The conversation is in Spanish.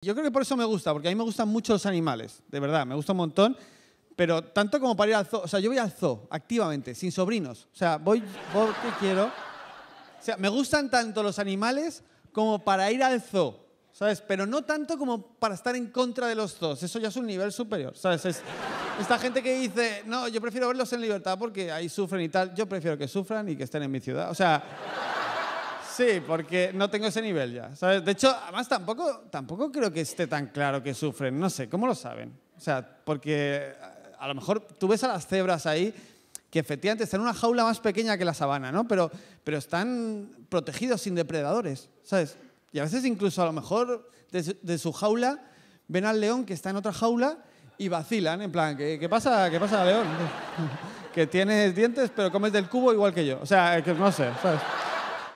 Yo creo que por eso me gusta, porque a mí me gustan mucho los animales, de verdad, me gusta un montón. Pero tanto como para ir al zoo, o sea, yo voy al zoo activamente, sin sobrinos. O sea, voy porque quiero. O sea, me gustan tanto los animales como para ir al zoo, ¿sabes? Pero no tanto como para estar en contra de los zoos. Eso ya es un nivel superior, ¿sabes? esta gente que dice, no, yo prefiero verlos en libertad porque ahí sufren y tal. Yo prefiero que sufran y que estén en mi ciudad. O sea. Sí, porque no tengo ese nivel ya. ¿sabes? De hecho, además tampoco, tampoco creo que esté tan claro que sufren. No sé, ¿cómo lo saben? O sea, porque a lo mejor tú ves a las cebras ahí que efectivamente están en una jaula más pequeña que la sabana, ¿no? Pero, pero están protegidos sin depredadores, ¿sabes? Y a veces incluso a lo mejor de su, jaula ven al león que está en otra jaula y vacilan, en plan, ¿qué, qué pasa, qué pasa, león? que tienes dientes pero comes del cubo igual que yo. O sea, que no sé, ¿sabes?